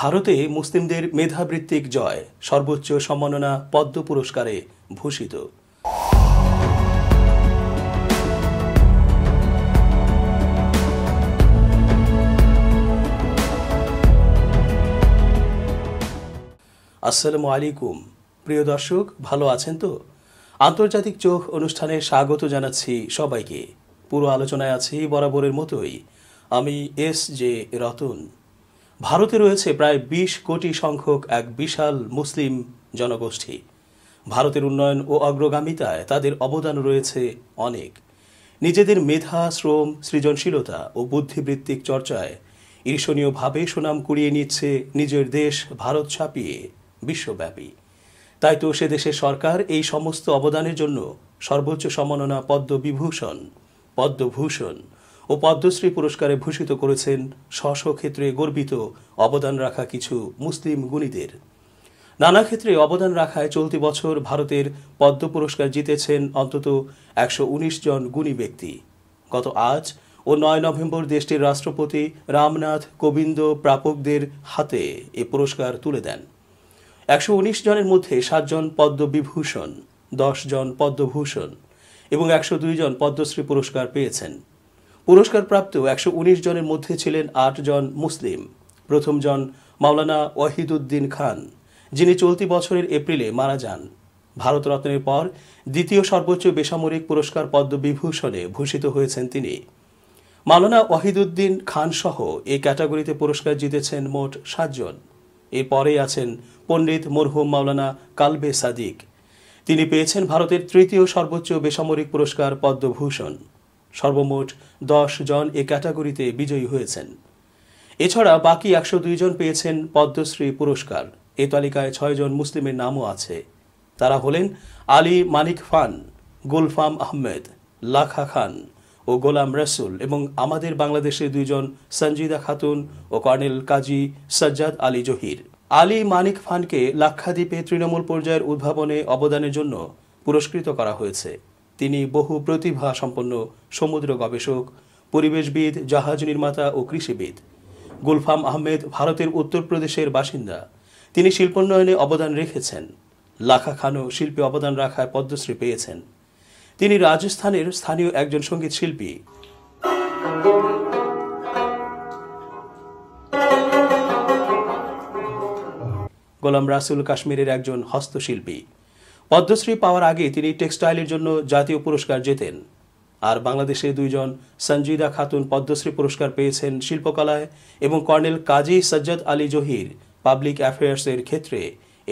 ভারতে মুসলিমদের মেধাবৃত্তিক জয় সর্বোচ্চ সম্মাননা পদ্ম পুরস্কারে ভূষিত আসসালামু আলাইকুম প্রিয় দর্শক ভালো আছেন তো আন্তর্জাতিক চোখ অনুষ্ঠানে স্বাগত জানাচ্ছি সবাইকে পুরো আলোচনায় আছি বরাবরের মতোই আমি এস জে রতন ভারতে রয়েছে প্রায় ২০ কোটি সংখ্যক এক বিশাল মুসলিম জনগোষ্ঠী ভারতের উন্নয়ন ও অগ্রগামিতায় তাদের অবদান রয়েছে অনেক নিজেদের মেধা শ্রম সৃজনশীলতা ও বুদ্ধিবৃত্তিক চর্চায় ঈর্ষণীয়ভাবে সুনাম কুড়িয়ে নিচ্ছে নিজের দেশ ভারত ছাপিয়ে বিশ্বব্যাপী তাই তো সে দেশের সরকার এই সমস্ত অবদানের জন্য সর্বোচ্চ সমননা পদ্মবিভূষণ পদ্মভূষণ ও পদ্মশ্রী পুরস্কারে ভূষিত করেছেন স্ব ক্ষেত্রে গর্বিত অবদান রাখা কিছু মুসলিম গুণীদের নানা ক্ষেত্রে অবদান রাখায় চলতি বছর ভারতের পদ্ম পুরস্কার জিতেছেন অন্তত একশো জন গুণী ব্যক্তি গত আজ ও নয় নভেম্বর দেশটির রাষ্ট্রপতি রামনাথ কোবিন্দ প্রাপকদের হাতে এ পুরস্কার তুলে দেন একশো জনের মধ্যে সাতজন পদ্মবিভূষণ দশ জন পদ্মভূষণ এবং একশো জন পদ্মশ্রী পুরস্কার পেয়েছেন পুরস্কারপ্রাপ্ত একশো জনের মধ্যে ছিলেন আট জন মুসলিম প্রথম জন মাওলানা ওয়াহিদুদ্দিন খান যিনি চলতি বছরের এপ্রিলে মারা যান ভারতরত্নের পর দ্বিতীয় সর্বোচ্চ বেসামরিক পুরস্কার পদ্মবিভূষণে ভূষিত হয়েছেন তিনি মাওলানা ওয়াহিদুদ্দিন খান সহ এই ক্যাটাগরিতে পুরস্কার জিতেছেন মোট সাতজন পরেই আছেন পণ্ডিত মরহুম মাওলানা কালবে সাদিক তিনি পেয়েছেন ভারতের তৃতীয় সর্বোচ্চ বেসামরিক পুরস্কার পদ্মভূষণ সর্বমোট দশ জন এ ক্যাটাগরিতে বিজয়ী হয়েছেন এছাড়া বাকি একশো জন পেয়েছেন পদ্মশ্রী পুরস্কার এ তালিকায় ছয়জন মুসলিমের নামও আছে তারা হলেন আলী মানিক ফান গুলফাম আহমেদ লাখা খান ও গোলাম রসুল এবং আমাদের বাংলাদেশে দুইজন সঞ্জিদা খাতুন ও কর্নেল কাজী সাজ্জাদ আলী জহির আলী মানিক ফানকে লাক্ষাদ্বীপে তৃণমূল পর্যায়ের উদ্ভাবনে অবদানের জন্য পুরস্কৃত করা হয়েছে তিনি বহু প্রতিভা সম্পন্ন সমুদ্র গবেষক পরিবেশবিদ জাহাজ নির্মাতা ও কৃষিবিদ গুলফাম আহমেদ ভারতের উত্তরপ্রদেশের বাসিন্দা তিনি শিল্পোন্নয়নে অবদান রেখেছেন লাখা খানও শিল্পী অবদান রাখায় পদ্মশ্রী পেয়েছেন তিনি রাজস্থানের স্থানীয় একজন সঙ্গীত শিল্পী গোলাম রাসুল কাশ্মীরের একজন হস্তশিল্পী পদ্মশ্রী পাওয়ার আগে তিনি টেক্সটাইলের জন্য জাতীয় পুরস্কার জেতেন আর বাংলাদেশে দুইজন সঞ্জিদা খাতুন পদ্মশ্রী পুরস্কার পেয়েছেন শিল্পকলায় এবং কর্নেল কাজী সজ্জাদ আলী জহির পাবলিক অ্যাফেয়ার্সের ক্ষেত্রে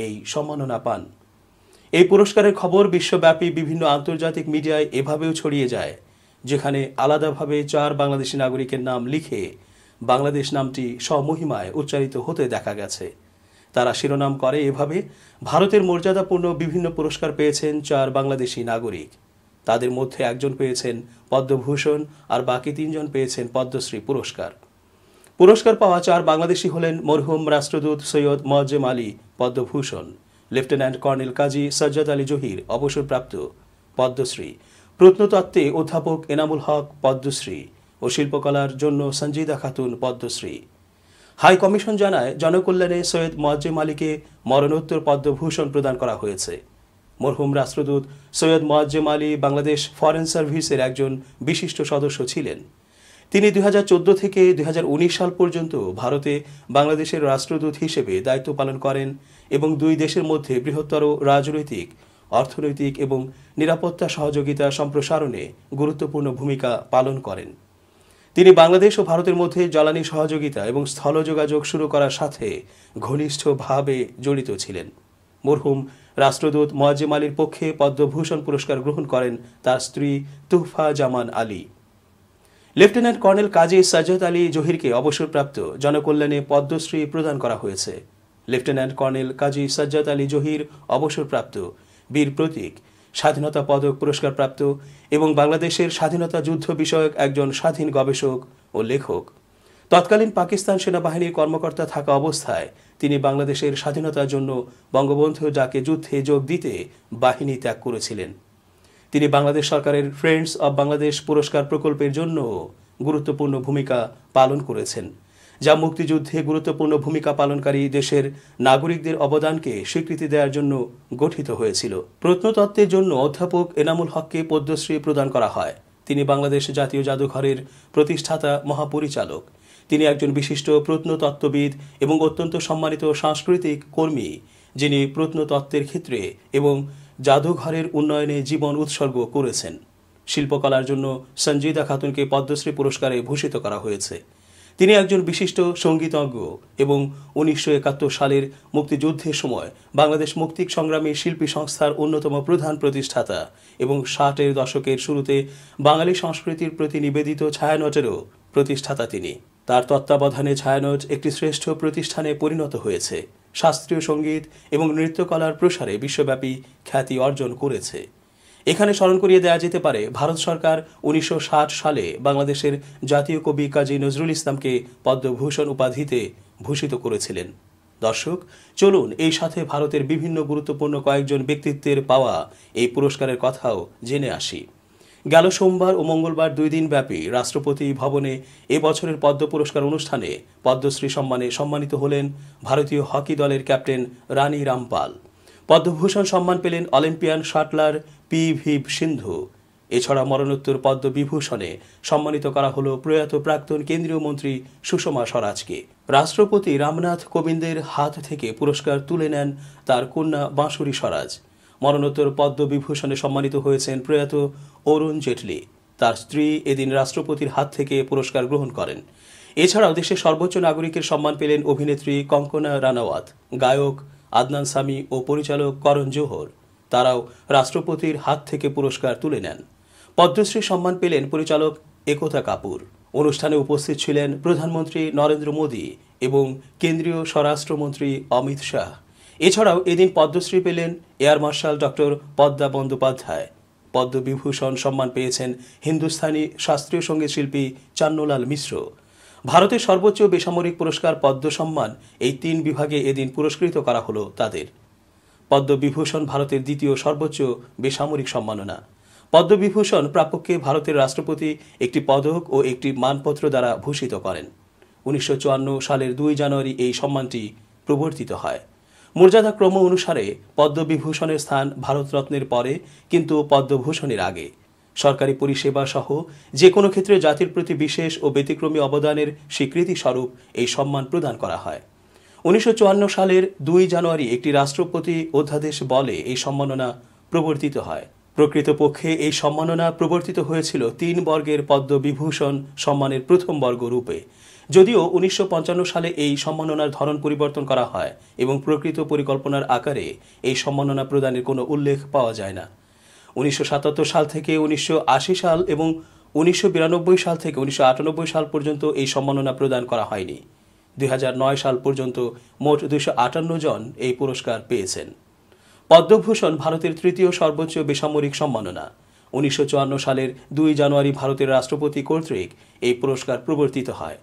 এই সম্মাননা পান এই পুরস্কারের খবর বিশ্বব্যাপী বিভিন্ন আন্তর্জাতিক মিডিয়ায় এভাবেও ছড়িয়ে যায় যেখানে আলাদাভাবে চার বাংলাদেশি নাগরিকের নাম লিখে বাংলাদেশ নামটি স্বমহিমায় উচ্চারিত হতে দেখা গেছে তারা শিরোনাম করে এভাবে ভারতের মর্যাদাপূর্ণ বিভিন্ন পুরস্কার পেয়েছেন চার বাংলাদেশি নাগরিক তাদের মধ্যে একজন পেয়েছেন পদ্মভূষণ আর বাকি তিনজন পেয়েছেন পদ্মশ্রী পুরস্কার পুরস্কার পাওয়া চার বাংলাদেশি হলেন মরহুম রাষ্ট্রদূত সৈয়দ মজ্জেম আলী পদ্মভূষণ লেফটেন্যান্ট কর্নেল কাজী সজ্জাদ আলী জহির অবসরপ্রাপ্ত পদ্মশ্রী প্রত্নতত্ত্বে অধ্যাপক এনামুল হক পদ্মশ্রী ও শিল্পকলার জন্য সঞ্জিদা খাতুন পদ্মশ্রী হাই কমিশন জানায় জনকল্যাণে সৈয়দ মোয়াজ্জেম আলীকে মরণোত্তর পদ্মভূষণ প্রদান করা হয়েছে মরহুম রাষ্ট্রদূত সৈয়দ মোয়াজ্জেম আলী বাংলাদেশ ফরেন সার্ভিসের একজন বিশিষ্ট সদস্য ছিলেন তিনি দুই থেকে দুই সাল পর্যন্ত ভারতে বাংলাদেশের রাষ্ট্রদূত হিসেবে দায়িত্ব পালন করেন এবং দুই দেশের মধ্যে বৃহত্তর রাজনৈতিক অর্থনৈতিক এবং নিরাপত্তা সহযোগিতা সম্প্রসারণে গুরুত্বপূর্ণ ভূমিকা পালন করেন তিনি বাংলাদেশ ও ভারতের মধ্যে জ্বালানি সহযোগিতা এবং স্থল যোগাযোগ শুরু করার সাথে ঘনিষ্ঠভাবে জড়িত ছিলেন মরহুম রাষ্ট্রদূত মোয়াজ্জেম আলীর পক্ষে পদ্মভূষণ পুরস্কার গ্রহণ করেন তার স্ত্রী তুফা জামান আলী লেফটেন্যান্ট কর্নেল কাজী সাজ্জাদ আলী জহিরকে অবসরপ্রাপ্ত জনকল্যাণে পদ্মশ্রী প্রদান করা হয়েছে লেফটেন্যান্ট কর্নেল কাজী সাজ্জাদ আলী জহির অবসরপ্রাপ্ত বীর প্রতীক স্বাধীনতা পদক পুরস্কারপ্রাপ্ত এবং বাংলাদেশের স্বাধীনতা যুদ্ধ বিষয়ক একজন স্বাধীন গবেষক ও লেখক তৎকালীন পাকিস্তান সেনাবাহিনীর কর্মকর্তা থাকা অবস্থায় তিনি বাংলাদেশের স্বাধীনতার জন্য বঙ্গবন্ধু যাকে যুদ্ধে যোগ দিতে বাহিনী ত্যাগ করেছিলেন তিনি বাংলাদেশ সরকারের ফ্রেন্ডস অব বাংলাদেশ পুরস্কার প্রকল্পের জন্য গুরুত্বপূর্ণ ভূমিকা পালন করেছেন যা মুক্তিযুদ্ধে গুরুত্বপূর্ণ ভূমিকা পালনকারী দেশের নাগরিকদের অবদানকে স্বীকৃতি দেওয়ার জন্য গঠিত হয়েছিল প্রত্নতত্ত্বের জন্য অধ্যাপক এনামুল হককে পদ্মশ্রী প্রদান করা হয় তিনি বাংলাদেশ জাতীয় জাদুঘরের প্রতিষ্ঠাতা মহাপরিচালক তিনি একজন বিশিষ্ট প্রত্নতত্ত্ববিদ এবং অত্যন্ত সম্মানিত সাংস্কৃতিক কর্মী যিনি প্রত্নতত্ত্বের ক্ষেত্রে এবং জাদুঘরের উন্নয়নে জীবন উৎসর্গ করেছেন শিল্পকলার জন্য সঞ্জিদা খাতুনকে পদ্মশ্রী পুরস্কারে ভূষিত করা হয়েছে তিনি একজন বিশিষ্ট সঙ্গীতজ্ঞ এবং উনিশশো একাত্তর সালের মুক্তিযুদ্ধের সময় বাংলাদেশ মুক্তিক সংগ্রামী শিল্পী সংস্থার অন্যতম প্রধান প্রতিষ্ঠাতা এবং ষাটের দশকের শুরুতে বাঙালি সংস্কৃতির প্রতি নিবেদিত ছায়ানটেরও প্রতিষ্ঠাতা তিনি তার তত্ত্বাবধানে ছায়ানট একটি শ্রেষ্ঠ প্রতিষ্ঠানে পরিণত হয়েছে শাস্ত্রীয় সঙ্গীত এবং নৃত্যকলার প্রসারে বিশ্বব্যাপী খ্যাতি অর্জন করেছে এখানে স্মরণ করিয়ে দেওয়া যেতে পারে ভারত সরকার উনিশশো সালে বাংলাদেশের জাতীয় কবি কাজী নজরুল ইসলামকে পদ্মভূষণ উপাধিতে ভূষিত করেছিলেন দর্শক চলুন এই সাথে ভারতের বিভিন্ন গুরুত্বপূর্ণ কয়েকজন ব্যক্তিত্বের পাওয়া এই পুরস্কারের কথাও জেনে আসি গেল সোমবার ও মঙ্গলবার দুই দিনব্যাপী রাষ্ট্রপতি ভবনে এবছরের পদ্ম পুরস্কার অনুষ্ঠানে পদ্মশ্রী সম্মানে সম্মানিত হলেন ভারতীয় হকি দলের ক্যাপ্টেন রানী রামপাল পদ্মভূষণ সম্মান পেলেন Olympian shuttler P V Sindhu এছাড়া মরণোত্তর পদ্মবিভূষণে সম্মানিত করা হল প্রয়াত প্রাক্তন কেন্দ্রীয় মন্ত্রী সুষমা স্বরাজকে রাষ্ট্রপতি রামনাথ কোবিন্দের হাত থেকে পুরস্কার তুলে নেন তার কন্যা বাঁশুরী স্বরাজ মরণোত্তর পদ্মবিভূষণে সম্মানিত হয়েছেন প্রয়াত অরুণ জেটলি তার স্ত্রী এদিন রাষ্ট্রপতির হাত থেকে পুরস্কার গ্রহণ করেন এছাড়াও দেশের সর্বোচ্চ নাগরিকের সম্মান পেলেন অভিনেত্রী কঙ্কনা রানাওয়াত গায়ক আদনান সামি ও পরিচালক করণ জোহর তারাও রাষ্ট্রপতির হাত থেকে পুরস্কার তুলে নেন পদ্মশ্রী সম্মান পেলেন পরিচালক একতা কাপুর অনুষ্ঠানে উপস্থিত ছিলেন প্রধানমন্ত্রী নরেন্দ্র মোদী এবং কেন্দ্রীয় স্বরাষ্ট্রমন্ত্রী অমিত শাহ এছাড়াও এদিন পদ্মশ্রী পেলেন air marshal doctor Padma Bandyopadhyay Padma Vibhushan সম্মান পেয়েছেন হিন্দুস্থানি শাস্ত্রীয় সঙ্গীত শিল্পী চান্নলাল মিশ্র ভারতের সর্বোচ্চ বেসামরিক পুরস্কার পদ্ম সম্মান এই তিন বিভাগে এদিন পুরস্কৃত করা হলো তাদের পদ্মবিভূষণ ভারতের দ্বিতীয় সর্বোচ্চ বেসামরিক সম্মাননা পদ্মবিভূষণ প্রাপককে ভারতের রাষ্ট্রপতি একটি পদক ও একটি মানপত্র দ্বারা ভূষিত করেন উনিশশো সালের দুই জানুয়ারি এই সম্মানটি প্রবর্তিত হয় মর্যাদাক্রম অনুসারে পদ্মবিভূষণের স্থান ভারতরত্নের পরে কিন্তু পদ্মভূষণের আগে সরকারি পরিষেবা সহ যে কোনো ক্ষেত্রে জাতির প্রতি বিশেষ ও ব্যতিক্রমী অবদানের স্বীকৃতিস্বরূপ এই সম্মান প্রদান করা হয় উনিশশো সালের দুই জানুয়ারি একটি রাষ্ট্রপতি অধ্যাদেশ বলে এই সম্মাননা প্রবর্তিত হয় প্রকৃতপক্ষে এই সম্মাননা প্রবর্তিত হয়েছিল তিন বর্গের পদ্মবিভূষণ সম্মানের প্রথম বর্গ রূপে যদিও উনিশশো সালে এই সম্মাননার ধরন পরিবর্তন করা হয় এবং প্রকৃত পরিকল্পনার আকারে এই সম্মাননা প্রদানের কোনো উল্লেখ পাওয়া যায় না উনিশশো সাল থেকে উনিশশো সাল এবং উনিশশো সাল থেকে উনিশশো সাল পর্যন্ত এই সম্মাননা প্রদান করা হয়নি দুই সাল পর্যন্ত মোট দুইশো জন এই পুরস্কার পেয়েছেন পদ্মভূষণ ভারতের তৃতীয় সর্বোচ্চ বেসামরিক সম্মাননা উনিশশো সালের দুই জানুয়ারি ভারতের রাষ্ট্রপতি কর্তৃক এই পুরস্কার প্রবর্তিত হয়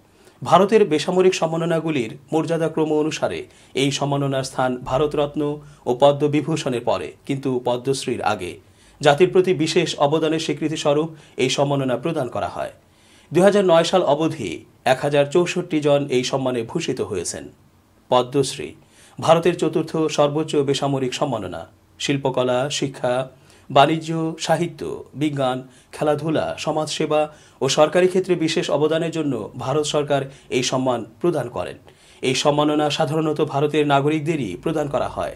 ভারতের বেসামরিক সম্মাননাগুলির মর্যাদাক্রম অনুসারে এই সম্মাননার স্থান ভারতরত্ন ও পদ্মবিভূষণের পরে কিন্তু পদ্মশ্রীর আগে জাতির প্রতি বিশেষ অবদানের স্বীকৃতিস্বরূপ এই সম্মাননা প্রদান করা হয় দুই সাল অবধি এক জন এই সম্মানে ভূষিত হয়েছেন পদ্মশ্রী ভারতের চতুর্থ সর্বোচ্চ বেসামরিক সম্মাননা শিল্পকলা শিক্ষা বাণিজ্য সাহিত্য বিজ্ঞান খেলাধুলা সমাজসেবা ও সরকারি ক্ষেত্রে বিশেষ অবদানের জন্য ভারত সরকার এই সম্মান প্রদান করেন এই সম্মাননা সাধারণত ভারতের নাগরিকদেরই প্রদান করা হয়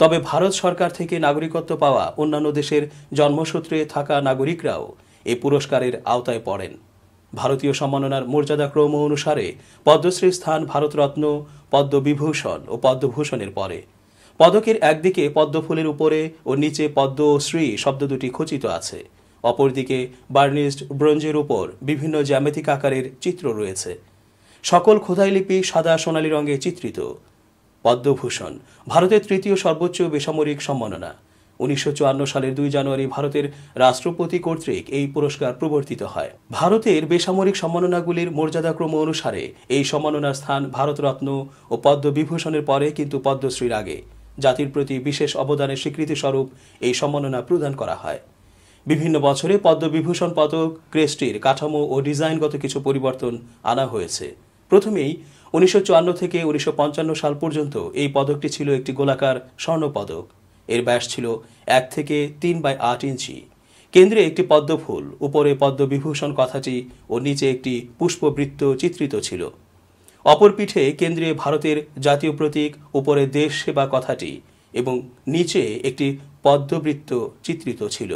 তবে ভারত সরকার থেকে নাগরিকত্ব পাওয়া অন্যান্য দেশের জন্মসূত্রে থাকা নাগরিকরাও এই পুরস্কারের আওতায় পড়েন ভারতীয় সম্মাননার মর্যাদাক্রম অনুসারে পদ্মশ্রী স্থান ভারতরত্ন পদ্মবিভূষণ ও পদ্মভূষণের পরে পদকের একদিকে পদ্মফুলের উপরে ও নিচে পদ্ম ও শ্রী শব্দ দুটি খচিত আছে অপরদিকে বার্নিস্ট ব্রোঞ্জের উপর বিভিন্ন জ্যামিতিক আকারের চিত্র রয়েছে সকল খোদাই লিপি সাদা সোনালি রঙে চিত্রিত পদ্মভূষণ ভারতের তৃতীয় সর্বোচ্চ বেসামরিক সম্মাননা উনিশশো সালের দুই জানুয়ারি ভারতের রাষ্ট্রপতি কর্তৃক এই পুরস্কার প্রবর্তিত হয় ভারতের বেসামরিক সম্মাননাগুলির মর্যাদাক্রম অনুসারে এই সম্মাননার স্থান ভারতরত্ন ও পদ্মবিভূষণের পরে কিন্তু পদ্মশ্রীর আগে জাতির প্রতি বিশেষ অবদানের স্বীকৃতিস্বরূপ এই সম্মাননা প্রদান করা হয় বিভিন্ন বছরে পদ্মবিভূষণ পদক ক্রেস্টির কাঠামো ও ডিজাইনগত কিছু পরিবর্তন আনা হয়েছে প্রথমেই উনিশশো থেকে উনিশশো সাল পর্যন্ত এই পদকটি ছিল একটি গোলাকার স্বর্ণপদক এর ব্যাস ছিল এক থেকে তিন বাই আট ইঞ্চি কেন্দ্রে একটি পদ্মফুল উপরে পদ্মবিভূষণ কথাটি ও নিচে একটি পুষ্পবৃত্ত চিত্রিত ছিল অপর পিঠে কেন্দ্রে ভারতের জাতীয় প্রতীক উপরে দেশ সেবা কথাটি এবং নিচে একটি পদ্মবৃত্ত চিত্রিত ছিল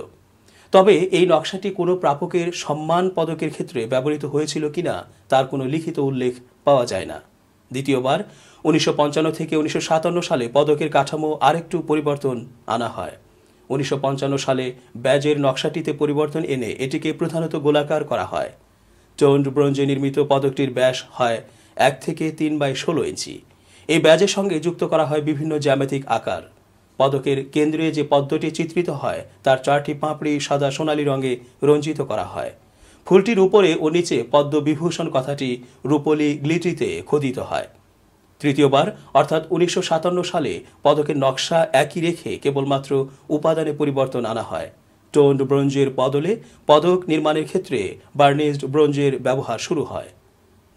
তবে এই নকশাটি কোনো প্রাপকের সম্মান পদকের ক্ষেত্রে ব্যবহৃত হয়েছিল কিনা তার কোনো লিখিত উল্লেখ পাওয়া যায় না দ্বিতীয়বার উনিশশো থেকে উনিশশো সালে পদকের কাঠামো আরেকটু পরিবর্তন আনা হয় উনিশশো সালে ব্যাজের নকশাটিতে পরিবর্তন এনে এটিকে প্রধানত গোলাকার করা হয় টোন্ড ব্রঞ্জে নির্মিত পদকটির ব্যাস হয় এক থেকে তিন বাই ষোলো ইঞ্চি এই ব্যাজের সঙ্গে যুক্ত করা হয় বিভিন্ন জ্যামেতিক আকার পদকের কেন্দ্রে যে পদ্মটি চিত্রিত হয় তার চারটি পাঁপড়ি সাদা সোনালি রঙে রঞ্জিত করা হয় ফুলটির উপরে ও নিচে পদ্মবিভূষণ কথাটি রূপলি গ্লিটিতে খোদিত হয় তৃতীয়বার অর্থাৎ উনিশশো সালে পদকের নকশা একই রেখে কেবলমাত্র উপাদানে পরিবর্তন আনা হয় টোন্ড ব্রোঞ্জের বদলে পদক নির্মাণের ক্ষেত্রে বার্নেজড ব্রোঞ্জের ব্যবহার শুরু হয়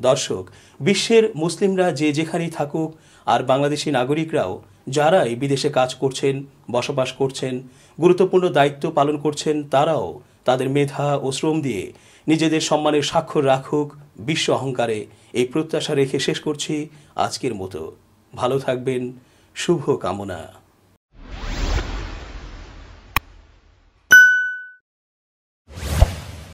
দর্শক বিশ্বের মুসলিমরা যে যেখানেই থাকুক আর বাংলাদেশি নাগরিকরাও যারাই বিদেশে কাজ করছেন বসবাস করছেন গুরুত্বপূর্ণ দায়িত্ব পালন করছেন তারাও তাদের মেধা ও শ্রম দিয়ে নিজেদের সম্মানের স্বাক্ষর রাখুক বিশ্ব অহংকারে এই প্রত্যাশা রেখে শেষ করছি আজকের মতো ভালো থাকবেন শুভ কামনা